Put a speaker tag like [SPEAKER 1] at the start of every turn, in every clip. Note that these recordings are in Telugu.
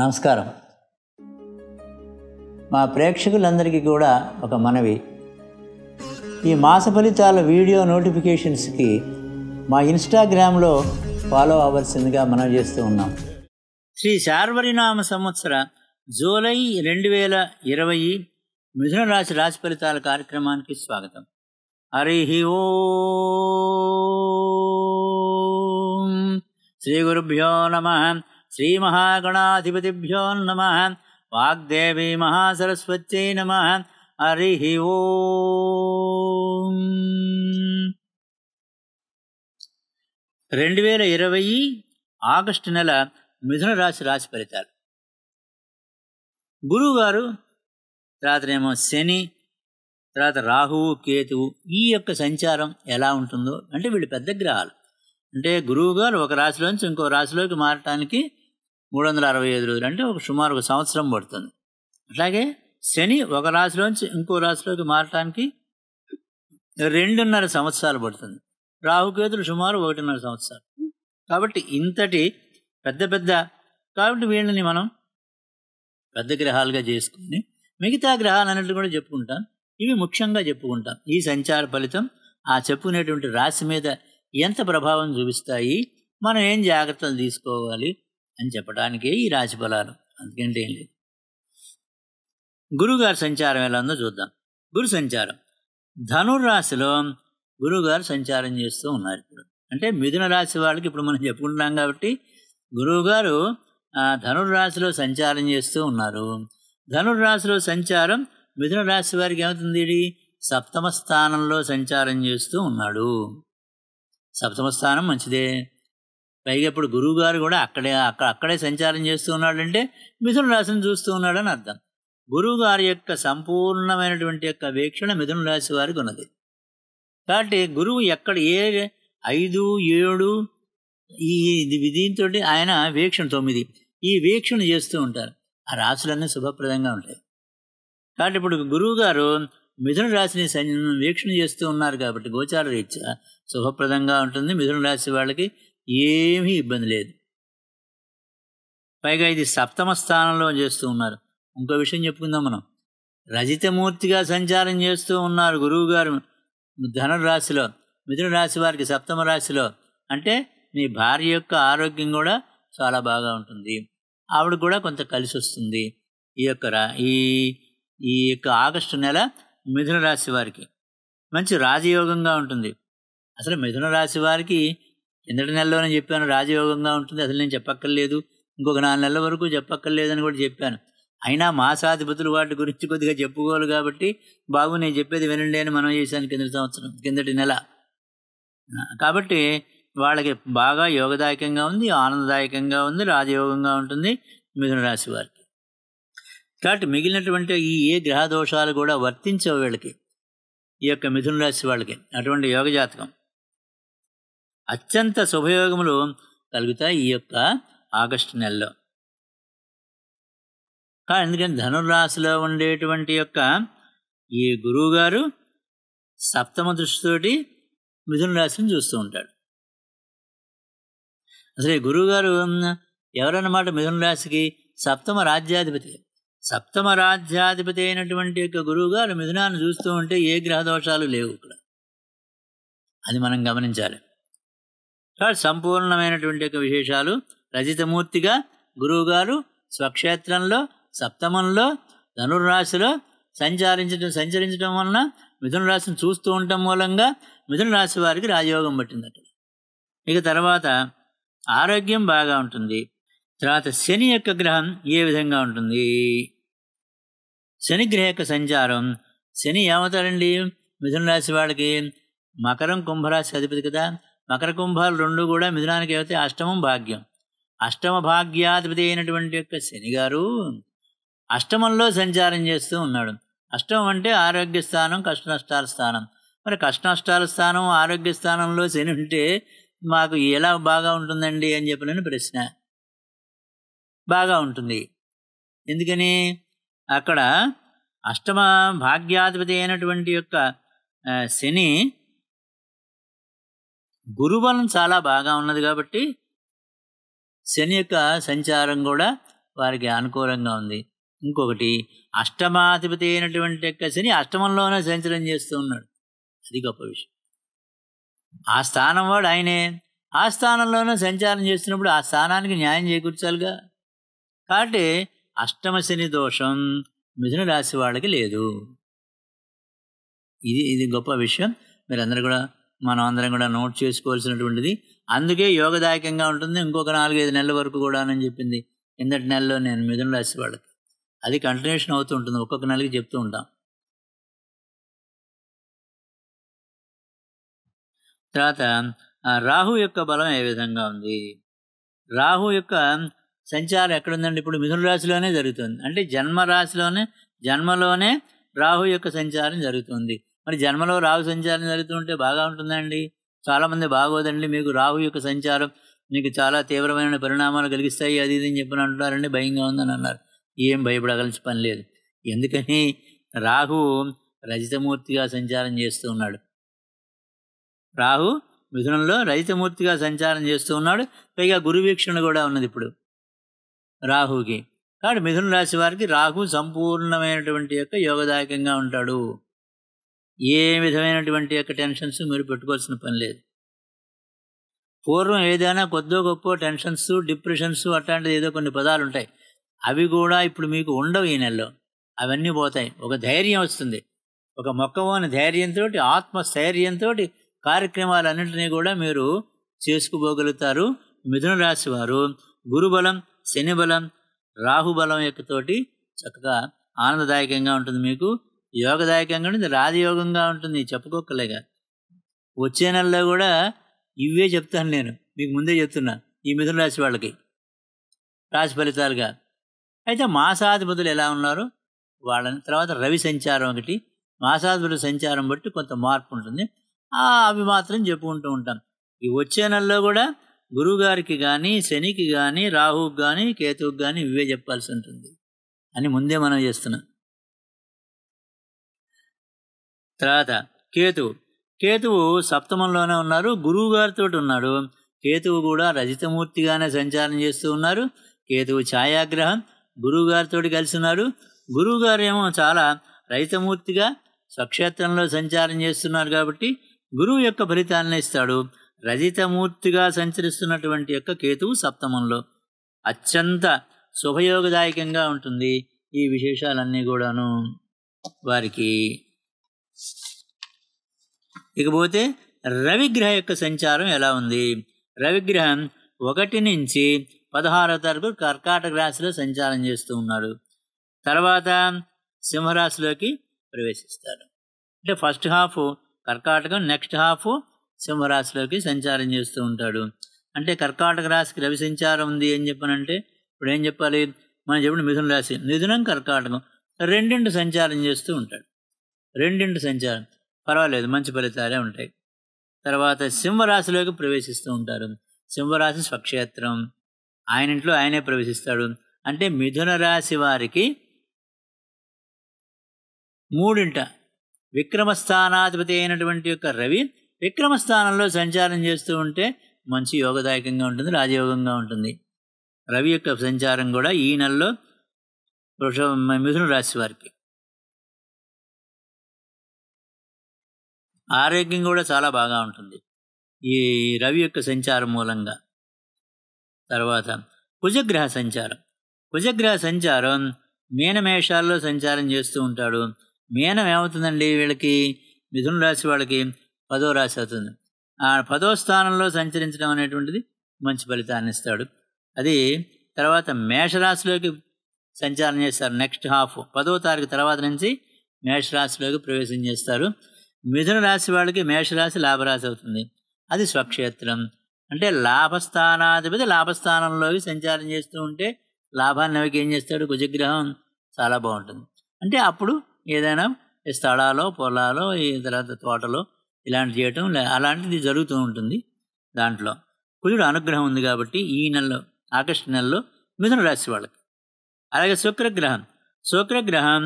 [SPEAKER 1] నమస్కారం మా ప్రేక్షకులందరికీ కూడా ఒక మనవి ఈ మాస ఫలితాల వీడియో నోటిఫికేషన్స్కి మా ఇన్స్టాగ్రామ్లో ఫాలో అవ్వాల్సిందిగా మనవి చేస్తూ ఉన్నాం శ్రీ శార్వరినామ సంవత్సర జూలై రెండు వేల ఇరవై మిథున రాశి రాశి ఫలితాల కార్యక్రమానికి స్వాగతం హరి ఓ శ్రీ గురుభ్యో నమ శ్రీమహాగణాధిపతిభ్యో నమ వాగ్దేవి మహాసరస్వత్యై నమ హరి ఓ రెండు వేల ఇరవై ఆగస్టు నెల మిథున రాశి రాశి ఫలితాలు గురువుగారు తర్వాత ఏమో శని తర్వాత రాహువు కేతువు ఈ యొక్క సంచారం ఎలా ఉంటుందో అంటే వీళ్ళు పెద్ద గ్రహాలు అంటే గురువుగారు ఒక రాశిలోంచి ఇంకో రాశిలోకి మారటానికి మూడు వందల అరవై ఐదు రోజులు అంటే ఒక సుమారు ఒక సంవత్సరం పడుతుంది అట్లాగే శని ఒక రాశిలోంచి ఇంకో రాశిలోకి మారటానికి రెండున్నర సంవత్సరాలు పడుతుంది రాహుకేతులు సుమారు ఒకటిన్నర సంవత్సరాలు కాబట్టి ఇంతటి పెద్ద పెద్ద కాబట్టి వీళ్ళని మనం పెద్ద గ్రహాలుగా చేసుకుని మిగతా గ్రహాలు అన్నట్లు కూడా చెప్పుకుంటాం ఇవి ముఖ్యంగా చెప్పుకుంటాం ఈ సంచార ఫలితం ఆ చెప్పుకునేటువంటి రాశి మీద ఎంత ప్రభావం చూపిస్తాయి మనం ఏం జాగ్రత్తలు తీసుకోవాలి అని చెప్పడానికే ఈ రాశిఫలాలు అందుకంటే ఏం లేదు గురుగారి సంచారం ఎలా ఉందో చూద్దాం గురు సంచారం ధనుర్రాశిలో గురువుగారు సంచారం చేస్తూ ఉన్నారు ఇప్పుడు అంటే మిథున రాశి వాళ్ళకి ఇప్పుడు మనం చెప్పుకుంటున్నాం కాబట్టి గురువుగారు ధనుర్రాశిలో సంచారం చేస్తూ ఉన్నారు ధనుర్రాశిలో సంచారం మిథున రాశి వారికి ఏమవుతుంది సప్తమ స్థానంలో సంచారం చేస్తూ ఉన్నాడు సప్తమ స్థానం మంచిదే పైగా ఇప్పుడు గురువుగారు కూడా అక్కడే అక్కడ అక్కడే సంచారం చేస్తూ ఉన్నాడంటే మిథున రాశిని చూస్తూ ఉన్నాడని అర్థం గురువుగారి యొక్క సంపూర్ణమైనటువంటి యొక్క వీక్షణ మిథున రాశి వారికి ఉన్నది కాబట్టి గురువు ఎక్కడ ఏ ఐదు ఏడు ఈ దీంతో ఆయన వీక్షణ తొమ్మిది ఈ వీక్షణ చేస్తూ ఉంటారు ఆ రాశులన్నీ శుభప్రదంగా ఉంటాయి కాబట్టి ఇప్పుడు గురువుగారు మిథున రాశిని వీక్షణ చేస్తూ ఉన్నారు కాబట్టి గోచార రీత్యా శుభప్రదంగా ఉంటుంది మిథున రాశి వాళ్ళకి ఏమీ ఇబ్బంది లేదు పైగా ఇది సప్తమ స్థానంలో చేస్తూ ఉన్నారు ఇంకో విషయం చెప్పుకుందాం మనం రజితమూర్తిగా సంచారం చేస్తూ ఉన్నారు గురువు గారు ధనురాశిలో మిథున రాశి వారికి సప్తమ రాశిలో అంటే మీ భార్య యొక్క ఆరోగ్యం కూడా చాలా బాగా ఉంటుంది ఆవిడ కూడా కొంత కలిసి వస్తుంది ఈ యొక్క ఈ ఈ యొక్క ఆగస్టు నెల మిథున రాశి వారికి మంచి రాజయోగంగా ఉంటుంది అసలు మిథున రాశి వారికి కిందటి నెలలోనే చెప్పాను రాజయోగంగా ఉంటుంది అసలు నేను చెప్పక్కర్లేదు ఇంకొక నాలుగు నెలల వరకు చెప్పక్కర్లేదని కూడా చెప్పాను అయినా మాసాధిపతులు వాటి గురించి కొద్దిగా చెప్పుకోవాలి కాబట్టి బాబు నేను చెప్పేది వినండి అని మనం చేశాను కిందటి సంవత్సరం కిందటి నెల కాబట్టి వాళ్ళకి బాగా యోగదాయకంగా ఉంది ఆనందదాయకంగా ఉంది రాజయోగంగా ఉంటుంది మిథున రాశి వారికి కాబట్టి మిగిలినటువంటి ఈ ఏ గ్రహ దోషాలు కూడా వర్తించవు వీళ్ళకి ఈ యొక్క మిథున రాశి వాళ్ళకి అటువంటి యోగ జాతకం అత్యంత శుభయోగములు కలుగుతాయి ఈ యొక్క ఆగస్టు నెలలో ఎందుకంటే ధనుర్రాశిలో ఉండేటువంటి యొక్క ఈ గురువుగారు సప్తమ దృష్టితోటి మిథున రాశిని చూస్తూ ఉంటాడు అసలు ఈ గురువుగారు ఎవరన్నమాట మిథున రాశికి సప్తమ రాజ్యాధిపతి సప్తమ రాజ్యాధిపతి అయినటువంటి యొక్క గురువుగారు మిథునాన్ని చూస్తూ ఉంటే ఏ గ్రహ దోషాలు లేవు ఇక్కడ అది మనం గమనించాలి కాబట్టి సంపూర్ణమైనటువంటి యొక్క విశేషాలు రజితమూర్తిగా గురువుగారు స్వక్షేత్రంలో సప్తమంలో ధనుర్రాశిలో సంచారించడం సంచరించడం వలన మిథున రాశిని చూస్తూ ఉండటం మూలంగా మిథున రాశి వారికి రాజయోగం పట్టిందట ఇక తర్వాత ఆరోగ్యం బాగా ఉంటుంది తర్వాత శని యొక్క గ్రహం ఏ విధంగా ఉంటుంది శని గ్రహ యొక్క సంచారం శని ఏమవుతారండి మిథున రాశి వాళ్ళకి మకరం కుంభరాశి అధిపతి కదా మకర కుంభాలు రెండు కూడా మిథునానికి అయితే అష్టమం భాగ్యం అష్టమ భాగ్యాధిపతి అయినటువంటి యొక్క శని గారు అష్టమంలో సంచారం చేస్తూ ఉన్నాడు అష్టమం అంటే ఆరోగ్య స్థానం కష్ట నష్టాల స్థానం మరి కష్ట నష్టాల స్థానం ఆరోగ్య స్థానంలో శని ఉంటే మాకు ఎలా బాగా ఉంటుందండి అని చెప్పిన ప్రశ్న బాగా ఉంటుంది ఎందుకని అక్కడ అష్టమ భాగ్యాధిపతి అయినటువంటి యొక్క శని గురుబలం చాలా బాగా ఉన్నది కాబట్టి శని యొక్క సంచారం కూడా వారికి అనుకూలంగా ఉంది ఇంకొకటి అష్టమాధిపతి అయినటువంటి యొక్క శని అష్టమంలోనే సంచలనం చేస్తూ ఉన్నాడు అది గొప్ప విషయం ఆ స్థానం వాడు ఆయనే ఆ స్థానంలోనే సంచారం చేస్తున్నప్పుడు ఆ స్థానానికి న్యాయం చేకూర్చాలిగా కాబట్టి అష్టమ శని దోషం మిథున రాశి వాళ్ళకి లేదు ఇది ఇది గొప్ప విషయం మీరందరూ కూడా మనం అందరం కూడా నోట్ చేసుకోవాల్సినటువంటిది అందుకే యోగదాయకంగా ఉంటుంది ఇంకొక నాలుగైదు నెలల వరకు కూడా అని చెప్పింది కిందటి నెలలో నేను మిథున రాశి వాళ్ళకి అది కంటిన్యూషన్ అవుతూ ఉంటుంది ఒక్కొక్క నెలకి చెప్తూ ఉంటాం తర్వాత రాహు యొక్క బలం ఏ విధంగా ఉంది రాహు యొక్క సంచారం ఎక్కడుందండి ఇప్పుడు మిథున రాశిలోనే జరుగుతుంది అంటే జన్మ రాశిలోనే జన్మలోనే రాహు యొక్క సంచారం జరుగుతుంది మరి జన్మలో రాహు సంచారం జరుగుతుంటే బాగా ఉంటుందండి చాలామంది బాగోదండి మీకు రాహు యొక్క సంచారం మీకు చాలా తీవ్రమైన పరిణామాలు కలిగిస్తాయి అది ఇది అని చెప్పిన అంటున్నారండి భయంగా ఉందని అన్నారు ఏం భయపడగలిసి పని లేదు ఎందుకని రాహు రజితమూర్తిగా సంచారం చేస్తూ ఉన్నాడు రాహు మిథునంలో రజితమూర్తిగా సంచారం చేస్తూ ఉన్నాడు పైగా గురువీక్షణ కూడా ఉన్నది ఇప్పుడు రాహుకి కాబట్టి మిథున రాశి వారికి రాహు సంపూర్ణమైనటువంటి యొక్క యోగదాయకంగా ఉంటాడు ఏ విధమైనటువంటి యొక్క టెన్షన్స్ మీరు పెట్టుకోవాల్సిన పని లేదు పూర్వం ఏదైనా కొద్దో గొప్ప టెన్షన్స్ డిప్రెషన్స్ అట్లాంటిది ఏదో కొన్ని పదాలు ఉంటాయి అవి కూడా ఇప్పుడు మీకు ఉండవు ఈ నెలలో అవన్నీ పోతాయి ఒక ధైర్యం వస్తుంది ఒక మొక్కవోని ధైర్యంతో ఆత్మస్థైర్యంతో కార్యక్రమాలన్నింటినీ కూడా మీరు చేసుకోగలుగుతారు మిథున రాశి వారు గురుబలం శనిబలం రాహుబలం యొక్క తోటి చక్కగా ఆనందదాయకంగా ఉంటుంది మీకు యోగదాయకంగా ఉంటుంది రాజయోగంగా ఉంటుంది చెప్పుకోకలేగా వచ్చే నెలలో కూడా ఇవే చెప్తాను నేను మీకు ముందే చెప్తున్నా ఈ మిథున రాశి వాళ్ళకి రాశి ఫలితాలుగా అయితే మాసాధిపతులు ఎలా ఉన్నారు వాళ్ళని తర్వాత రవి సంచారం ఒకటి మాసాధిపతుల సంచారం బట్టి కొంత మార్పు ఉంటుంది అవి మాత్రం చెప్పుకుంటూ ఉంటాం ఈ వచ్చే నెలలో కూడా గురువుగారికి కానీ శనికి కానీ రాహుకి కానీ కేతువుకి కానీ ఇవే చెప్పాల్సి ఉంటుంది అని ముందే మనం చేస్తున్నాం తర్వాత కేతువు కేతువు సప్తమంలోనే ఉన్నారు గురువు గారితో ఉన్నాడు కేతువు కూడా రజితమూర్తిగానే సంచారం చేస్తూ ఉన్నారు కేతువు ఛాయాగ్రహం గురువు గారితో కలిసి ఉన్నారు గురువు గారు ఏమో చాలా రజితమూర్తిగా స్వక్షేత్రంలో సంచారం చేస్తున్నారు కాబట్టి గురువు యొక్క ఫలితాన్ని ఇస్తాడు రజితమూర్తిగా సంచరిస్తున్నటువంటి యొక్క కేతువు సప్తమంలో అత్యంత శుభయోగదాయకంగా ఉంటుంది ఈ విశేషాలన్నీ కూడాను వారికి ఇకపోతే రవిగ్రహ యొక్క సంచారం ఎలా ఉంది రవిగ్రహం ఒకటి నుంచి పదహారో తారీఖు కర్కాటక రాశిలో సంచారం చేస్తూ ఉన్నాడు తర్వాత సింహరాశిలోకి ప్రవేశిస్తాడు అంటే ఫస్ట్ హాఫ్ కర్కాటకం నెక్స్ట్ హాఫ్ సింహరాశిలోకి సంచారం చేస్తూ ఉంటాడు అంటే కర్కాటక రాశికి రవి సంచారం ఉంది అని చెప్పనంటే ఇప్పుడు ఏం చెప్పాలి మనం చెప్పిన మిథున రాశి మిథునం కర్కాటకం రెండింటి సంచారం చేస్తూ ఉంటాడు రెండింటి సంచారం పర్వాలేదు మంచి ఫలితాలే ఉంటాయి తర్వాత సింహరాశిలోకి ప్రవేశిస్తూ ఉంటారు సింహరాశి స్వక్షేత్రం ఆయన ఇంట్లో ఆయనే ప్రవేశిస్తాడు అంటే మిథున రాశి వారికి మూడింట విక్రమస్థానాధిపతి అయినటువంటి యొక్క రవి విక్రమస్థానంలో సంచారం చేస్తూ ఉంటే మంచి యోగదాయకంగా ఉంటుంది రాజయోగంగా ఉంటుంది రవి యొక్క సంచారం కూడా ఈ నెలలో మిథున రాశి వారికి ఆరోగ్యం కూడా చాలా బాగా ఉంటుంది ఈ రవి యొక్క సంచారం మూలంగా తర్వాత కుజగ్రహ సంచారం కుజగ్రహ సంచారం మీనమేషాల్లో సంచారం చేస్తూ ఉంటాడు మీనం ఏమవుతుందండి వీళ్ళకి మిథున రాశి వాళ్ళకి పదో రాశి అవుతుంది ఆ పదో స్థానంలో సంచరించడం అనేటువంటిది మంచి ఫలితాన్ని ఇస్తాడు అది తర్వాత మేషరాశిలోకి సంచారం చేస్తారు నెక్స్ట్ హాఫ్ పదో తారీఖు తర్వాత నుంచి మేషరాశిలోకి ప్రవేశం చేస్తారు మిథున రాశి వాళ్ళకి మేషరాశి లాభరాశి అవుతుంది అది స్వక్షేత్రం అంటే లాభస్థానాధిపతి లాభస్థానంలోకి సంచారం చేస్తూ ఉంటే లాభాన్ని అవి ఏం చేస్తాడు కుజగ్రహం చాలా బాగుంటుంది అంటే అప్పుడు ఏదైనా స్థలాలో పొలాలో ఈ తర్వాత తోటలో ఇలాంటి చేయటం అలాంటిది జరుగుతూ ఉంటుంది దాంట్లో కుజుడు అనుగ్రహం ఉంది కాబట్టి ఈ నెలలో ఆగస్టు నెలలో మిథున రాశి వాళ్ళకి అలాగే శుక్రగ్రహం శుక్రగ్రహం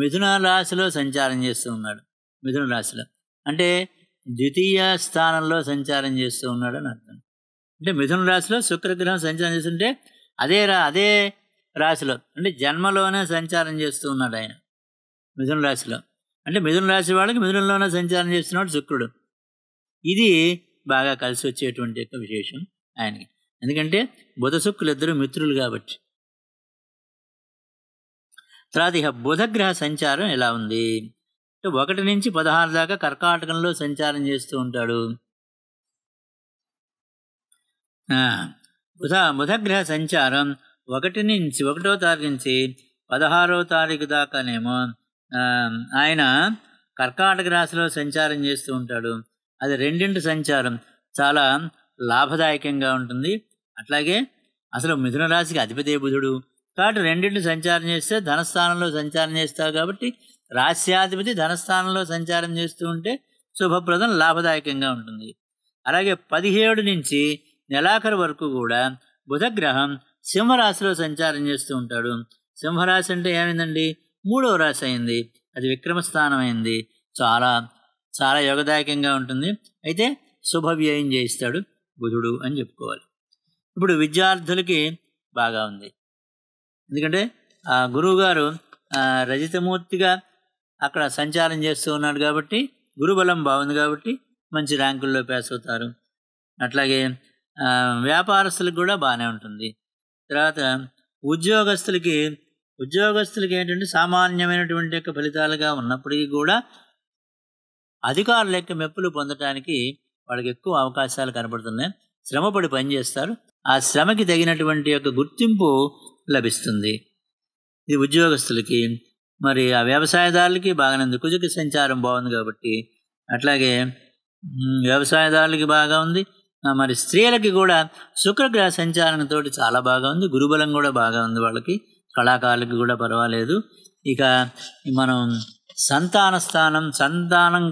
[SPEAKER 1] మిథున రాశిలో సంచారం చేస్తూ ఉన్నాడు మిథున రాశిలో అంటే ద్వితీయ స్థానంలో సంచారం చేస్తూ ఉన్నాడని అర్థం అంటే మిథున రాశిలో శుక్రగ్రహం సంచారం చేస్తుంటే అదే రా అదే రాశిలో అంటే జన్మలోనే సంచారం చేస్తూ ఉన్నాడు ఆయన మిథున రాశిలో అంటే మిథున రాశి వాళ్ళకి మిథునంలోనే సంచారం చేస్తున్నాడు శుక్రుడు ఇది బాగా కలిసి వచ్చేటువంటి యొక్క విశేషం ఆయనకి ఎందుకంటే బుధ శుక్రులు ఇద్దరు మిత్రులు కాబట్టి తర్వాత ఇక బుధగ్రహ సంచారం ఎలా ఉంది ఒకటి నుంచి పదహారు దాకా కర్కాటకంలో సంచారం చేస్తూ ఉంటాడు బుధ బుధగ్రహ సంచారం ఒకటి నుంచి ఒకటో తారీఖు నుంచి పదహారో తారీఖు దాకానేమో ఆయన కర్కాటక రాశిలో సంచారం చేస్తూ ఉంటాడు అది రెండింటి సంచారం చాలా లాభదాయకంగా ఉంటుంది అట్లాగే అసలు మిథున రాశికి అధిపతి బుధుడు కాబట్టి రెండింటిని సంచారం చేస్తే ధనస్థానంలో సంచారం చేస్తావు కాబట్టి రాస్యాధిపతి ధనస్థానంలో సంచారం చేస్తూ ఉంటే శుభప్రదం లాభదాయకంగా ఉంటుంది అలాగే పదిహేడు నుంచి నెలాఖరు వరకు కూడా బుధగ్రహం సింహరాశిలో సంచారం చేస్తూ ఉంటాడు సింహరాశి అంటే ఏమైందండి మూడవ రాశి అయింది అది విక్రమస్థానం అయింది చాలా చాలా యోగదాయకంగా ఉంటుంది అయితే శుభవ్యయం చేయిస్తాడు బుధుడు అని చెప్పుకోవాలి ఇప్పుడు విద్యార్థులకి బాగా ఉంది ఎందుకంటే గురువుగారు రజితమూర్తిగా అక్కడ సంచారం చేస్తూ ఉన్నాడు కాబట్టి గురుబలం బాగుంది కాబట్టి మంచి ర్యాంకుల్లో పాస్ అవుతారు అట్లాగే వ్యాపారస్తులకు కూడా బాగానే ఉంటుంది తర్వాత ఉద్యోగస్తులకి ఉద్యోగస్తులకి ఏంటంటే సామాన్యమైనటువంటి యొక్క ఫలితాలుగా ఉన్నప్పటికీ కూడా అధికారుల యొక్క మెప్పులు పొందటానికి వాళ్ళకి ఎక్కువ అవకాశాలు కనబడుతున్నాయి శ్రమపడి పనిచేస్తారు ఆ శ్రమకి తగినటువంటి యొక్క గుర్తింపు లభిస్తుంది ఇది ఉద్యోగస్తులకి మరి ఆ వ్యవసాయదారులకి బాగానే ఉంది సంచారం బాగుంది కాబట్టి అట్లాగే వ్యవసాయదారులకి బాగా ఉంది మరి స్త్రీలకి కూడా శుక్రగ్రహ తోటి చాలా బాగా ఉంది గురుబలం కూడా బాగా ఉంది వాళ్ళకి కళాకారులకి కూడా పర్వాలేదు ఇక మనం సంతాన స్థానం సంతానం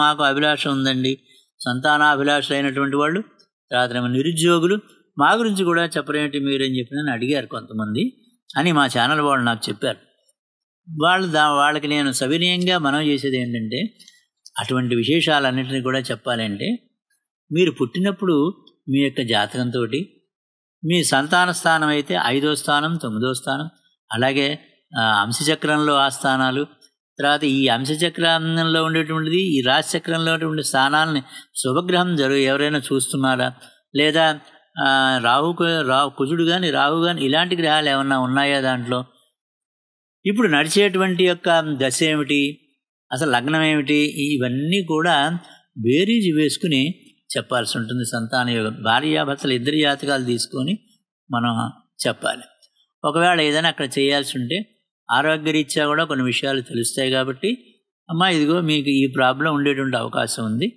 [SPEAKER 1] మాకు అభిలాష ఉందండి అయినటువంటి వాళ్ళు తర్వాత నిరుద్యోగులు మా గురించి కూడా చెప్పరేంటి మీరని చెప్పి నన్ను అడిగారు కొంతమంది అని మా ఛానల్ వాళ్ళు నాకు చెప్పారు వాళ్ళు దా వాళ్ళకి నేను సవినయంగా మనం చేసేది ఏంటంటే అటువంటి విశేషాలన్నింటినీ కూడా చెప్పాలంటే మీరు పుట్టినప్పుడు మీ యొక్క జాతకంతో మీ సంతాన స్థానం అయితే ఐదో స్థానం తొమ్మిదో స్థానం అలాగే అంశచక్రంలో ఆ స్థానాలు తర్వాత ఈ అంశచక్రంలో ఉండేటువంటిది ఈ రాశిచక్రంలో ఉన్నటువంటి స్థానాలని శుభగ్రహం జరుగు ఎవరైనా చూస్తున్నారా లేదా రాహు రాహు కుజుడు కానీ రాహు కానీ ఇలాంటి గ్రహాలు ఏమన్నా ఉన్నాయా దాంట్లో ఇప్పుడు నడిచేటువంటి యొక్క దశ ఏమిటి అసలు లగ్నం ఏమిటి ఇవన్నీ కూడా బేరీజు వేసుకుని చెప్పాల్సి ఉంటుంది సంతాన యోగం భార్యాభర్తలు ఇద్దరి జాతకాలు తీసుకొని మనం చెప్పాలి ఒకవేళ ఏదైనా అక్కడ చేయాల్సి ఉంటే ఆరోగ్యరీత్యా కూడా కొన్ని విషయాలు తెలుస్తాయి కాబట్టి అమ్మా ఇదిగో మీకు ఈ ప్రాబ్లం ఉండేటువంటి అవకాశం ఉంది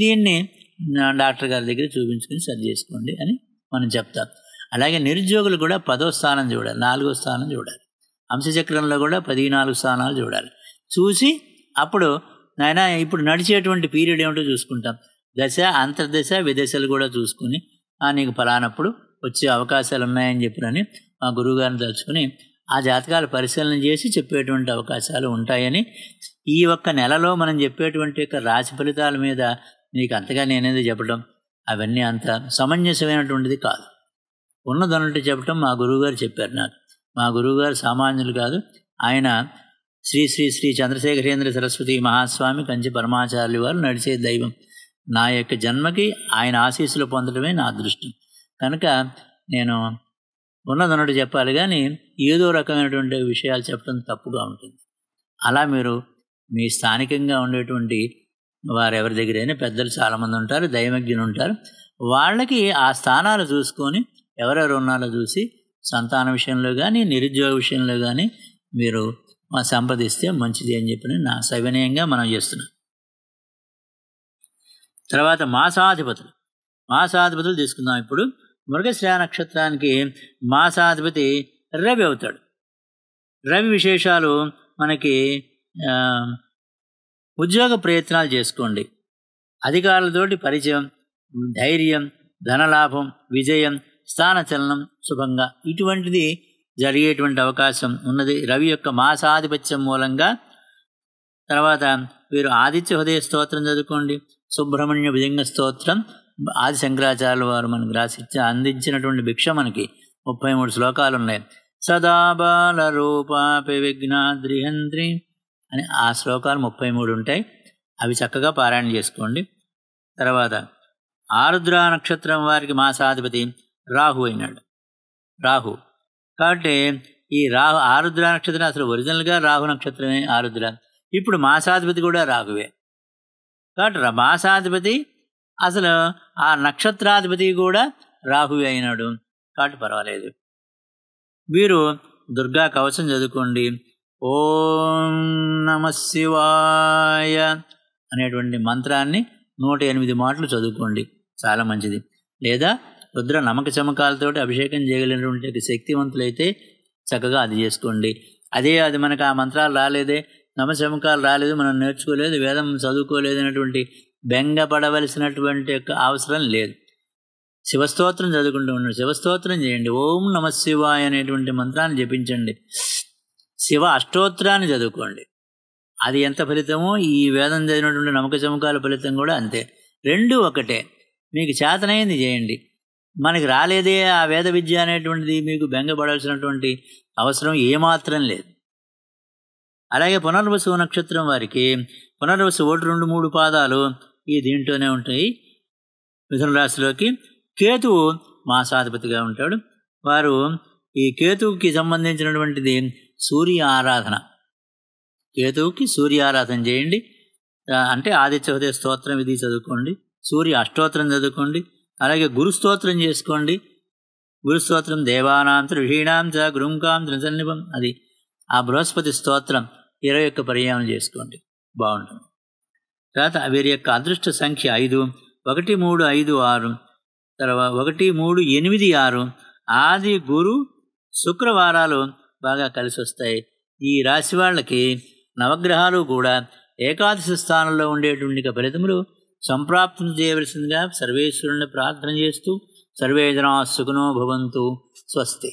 [SPEAKER 1] దీన్ని డాక్టర్ గారి దగ్గర చూపించుకుని సరి చేసుకోండి అని మనం చెప్తాం అలాగే నిరుద్యోగులు కూడా పదో స్థానం చూడాలి నాలుగో స్థానం చూడాలి అంశచక్రంలో కూడా పదినాలుగు స్థానాలు చూడాలి చూసి అప్పుడు నాయన ఇప్పుడు నడిచేటువంటి పీరియడ్ ఏమిటో చూసుకుంటాం దశ అంతర్దశ విదశలు కూడా చూసుకుని నీకు ఫలానప్పుడు వచ్చే అవకాశాలు ఉన్నాయని చెప్పినని మా గురువుగారిని తలుచుకుని ఆ జాతకాలు పరిశీలన చేసి చెప్పేటువంటి అవకాశాలు ఉంటాయని ఈ ఒక్క నెలలో మనం చెప్పేటువంటి యొక్క రాశి ఫలితాల మీద నీకు అంతగా నేనేది చెప్పడం అవన్నీ అంత సమంజసమైనటువంటిది కాదు ఉన్నదన్నట్టు చెప్పడం మా గురువుగారు చెప్పారు నాకు మా గురువుగారు సామాన్యులు కాదు ఆయన శ్రీ శ్రీ శ్రీ చంద్రశేఖరేంద్ర సరస్వతి మహాస్వామి కంచి పరమాచార్యులు వారు నడిచే దైవం నా యొక్క జన్మకి ఆయన ఆశీస్సులు పొందడమే నా అదృష్టం కనుక నేను ఉన్నదన్నట్టు చెప్పాలి కానీ ఏదో రకమైనటువంటి విషయాలు చెప్పడం తప్పుగా ఉంటుంది అలా మీరు మీ స్థానికంగా ఉండేటువంటి వారు ఎవరి దగ్గరైనా పెద్దలు చాలామంది ఉంటారు దైవజ్ఞులు ఉంటారు వాళ్ళకి ఆ స్థానాలు చూసుకొని ఎవరెవరు ఉన్నారో చూసి సంతాన విషయంలో కానీ నిరుద్యోగ విషయంలో కానీ మీరు సంపాదిస్తే మంచిది అని చెప్పి నా సవినయంగా మనం చేస్తున్నాం తర్వాత మాసాధిపతులు మాసాధిపతులు తీసుకుందాం ఇప్పుడు మృగశ్రా నక్షత్రానికి మాసాధిపతి రవి అవుతాడు రవి విశేషాలు మనకి ఉద్యోగ ప్రయత్నాలు చేసుకోండి అధికారులతోటి పరిచయం ధైర్యం ధనలాభం విజయం స్థానచలనం శుభంగా ఇటువంటిది జరిగేటువంటి అవకాశం ఉన్నది రవి యొక్క మాసాధిపత్యం మూలంగా తర్వాత వీరు ఆదిత్య హృదయ స్తోత్రం చదువుకోండి సుబ్రహ్మణ్య భుజంగ స్తోత్రం ఆది శంకరాచార్యుల వారు మనకు రాసిచ్చి అందించినటువంటి భిక్ష మనకి ముప్పై మూడు శ్లోకాలు ఉన్నాయి సదా బాల రూపాపి విఘ్నాద్రిహంద్రి అని ఆ శ్లోకాలు ముప్పై మూడు ఉంటాయి అవి చక్కగా పారాయణ చేసుకోండి తర్వాత ఆరుద్ర నక్షత్రం వారికి మాసాధిపతి రాహు అయినాడు రాహు కాబట్టి ఈ రాహు ఆరుద్ర నక్షత్రం అసలు ఒరిజినల్గా రాహు నక్షత్రమే ఆరుద్ర ఇప్పుడు మాసాధిపతి కూడా రాహువే కాబట్టి మాసాధిపతి అసలు ఆ నక్షత్రాధిపతి కూడా రాహువే అయినాడు కాబట్టి పర్వాలేదు వీరు దుర్గా కవచం చదువుకోండి ఓం నమ శివాయ అనేటువంటి మంత్రాన్ని నూట ఎనిమిది మాటలు చదువుకోండి చాలా మంచిది లేదా రుద్ర నమక చమకాలతోటి అభిషేకం చేయగలిగినటువంటి శక్తివంతులైతే చక్కగా అది చేసుకోండి అదే అది మనకు ఆ మంత్రాలు రాలేదే నమశమకాలు రాలేదు మనం నేర్చుకోలేదు వేదం చదువుకోలేదు అనేటువంటి బెంగపడవలసినటువంటి యొక్క అవసరం లేదు శివస్తోత్రం చదువుకుంటూ ఉండండి శివస్తోత్రం చేయండి ఓం నమ శివాయ అనేటువంటి మంత్రాన్ని జపించండి శివ అష్టోత్రాన్ని చదువుకోండి అది ఎంత ఫలితమో ఈ వేదం చదివినటువంటి నమక చమకాల ఫలితం కూడా అంతే రెండు ఒకటే మీకు చేతనైంది చేయండి మనకి రాలేదే ఆ వేద విద్య అనేటువంటిది మీకు బెంగపడాల్సినటువంటి అవసరం ఏమాత్రం లేదు అలాగే పునర్వసు నక్షత్రం వారికి పునర్వసు ఒకటి రెండు మూడు పాదాలు ఈ దీంట్లోనే ఉంటాయి మిథున రాశిలోకి కేతువు మాసాధిపతిగా ఉంటాడు వారు ఈ కేతువుకి సంబంధించినటువంటిది సూర్య ఆరాధన కేతువుకి సూర్య ఆరాధన చేయండి అంటే ఆదిత్య హృదయ స్తోత్రం ఇది చదువుకోండి సూర్య అష్టోత్రం చదువుకోండి అలాగే గురుస్తోత్రం చేసుకోండి గురుస్తోత్రం దేవానాం విషీణాం చ గృంకాం త్రిసన్నిపం అది ఆ బృహస్పతి స్తోత్రం ఇరవై ఒక్క పర్యాయం చేసుకోండి బాగుంటుంది తర్వాత వీరి యొక్క అదృష్ట సంఖ్య ఐదు ఒకటి మూడు ఐదు ఆరు తర్వాత ఒకటి మూడు ఎనిమిది ఆరు ఆది గురు శుక్రవారాలు బాగా కలిసి వస్తాయి ఈ రాశి వాళ్ళకి నవగ్రహాలు కూడా ఏకాదశి స్థానంలో ఉండేటువంటి ఫలితములు సంప్రాప్తం చేయవలసిందిగా సర్వేశ్వరుణ్ణి ప్రార్థన చేస్తూ సర్వేజనా సుఖనో భవంతు స్వస్తి